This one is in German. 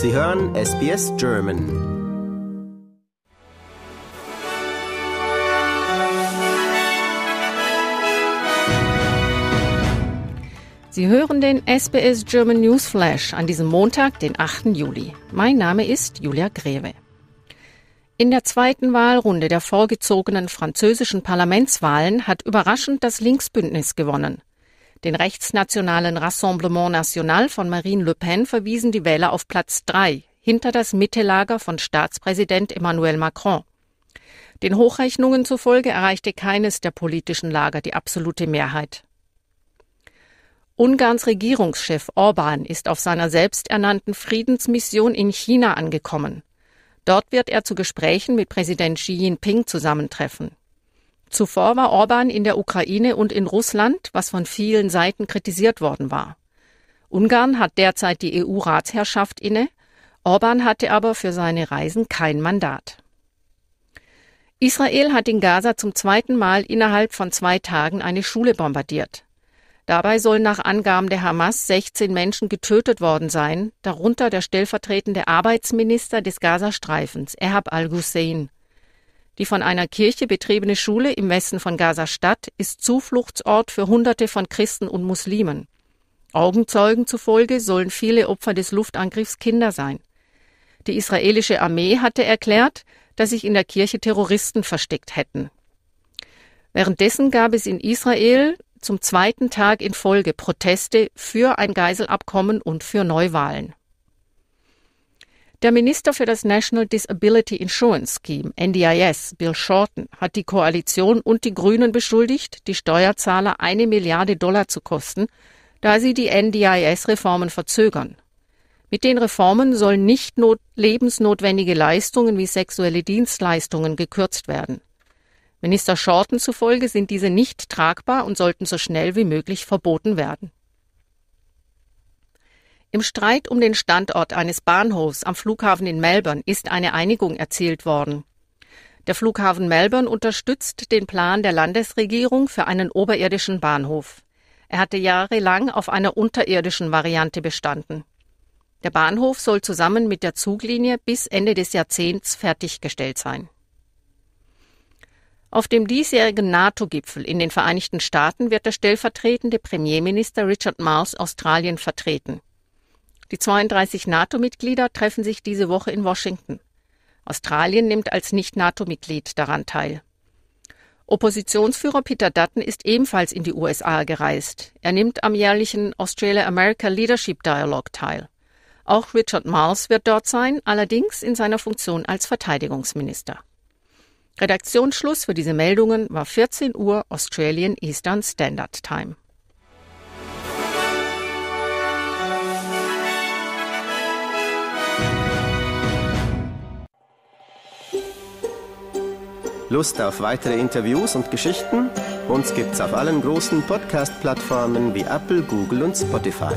Sie hören SBS German. Sie hören den SBS German News Flash an diesem Montag, den 8. Juli. Mein Name ist Julia Greve. In der zweiten Wahlrunde der vorgezogenen französischen Parlamentswahlen hat überraschend das Linksbündnis gewonnen. Den rechtsnationalen Rassemblement National von Marine Le Pen verwiesen die Wähler auf Platz 3, hinter das Mittellager von Staatspräsident Emmanuel Macron. Den Hochrechnungen zufolge erreichte keines der politischen Lager die absolute Mehrheit. Ungarns Regierungschef Orban ist auf seiner selbsternannten Friedensmission in China angekommen. Dort wird er zu Gesprächen mit Präsident Xi Jinping zusammentreffen. Zuvor war Orban in der Ukraine und in Russland, was von vielen Seiten kritisiert worden war. Ungarn hat derzeit die EU-Ratsherrschaft inne, Orban hatte aber für seine Reisen kein Mandat. Israel hat in Gaza zum zweiten Mal innerhalb von zwei Tagen eine Schule bombardiert. Dabei sollen nach Angaben der Hamas 16 Menschen getötet worden sein, darunter der stellvertretende Arbeitsminister des Gazastreifens, Erhab al-Hussein. Die von einer Kirche betriebene Schule im Westen von Gaza-Stadt ist Zufluchtsort für Hunderte von Christen und Muslimen. Augenzeugen zufolge sollen viele Opfer des Luftangriffs Kinder sein. Die israelische Armee hatte erklärt, dass sich in der Kirche Terroristen versteckt hätten. Währenddessen gab es in Israel zum zweiten Tag in Folge Proteste für ein Geiselabkommen und für Neuwahlen. Der Minister für das National Disability Insurance Scheme, NDIS, Bill Shorten, hat die Koalition und die Grünen beschuldigt, die Steuerzahler eine Milliarde Dollar zu kosten, da sie die NDIS-Reformen verzögern. Mit den Reformen sollen nicht lebensnotwendige Leistungen wie sexuelle Dienstleistungen gekürzt werden. Minister Shorten zufolge sind diese nicht tragbar und sollten so schnell wie möglich verboten werden. Im Streit um den Standort eines Bahnhofs am Flughafen in Melbourne ist eine Einigung erzielt worden. Der Flughafen Melbourne unterstützt den Plan der Landesregierung für einen oberirdischen Bahnhof. Er hatte jahrelang auf einer unterirdischen Variante bestanden. Der Bahnhof soll zusammen mit der Zuglinie bis Ende des Jahrzehnts fertiggestellt sein. Auf dem diesjährigen NATO-Gipfel in den Vereinigten Staaten wird der stellvertretende Premierminister Richard Mars Australien vertreten. Die 32 NATO-Mitglieder treffen sich diese Woche in Washington. Australien nimmt als Nicht-NATO-Mitglied daran teil. Oppositionsführer Peter Dutton ist ebenfalls in die USA gereist. Er nimmt am jährlichen Australia-America Leadership Dialogue teil. Auch Richard Miles wird dort sein, allerdings in seiner Funktion als Verteidigungsminister. Redaktionsschluss für diese Meldungen war 14 Uhr Australian Eastern Standard Time. Lust auf weitere Interviews und Geschichten? Uns gibt's auf allen großen Podcast-Plattformen wie Apple, Google und Spotify.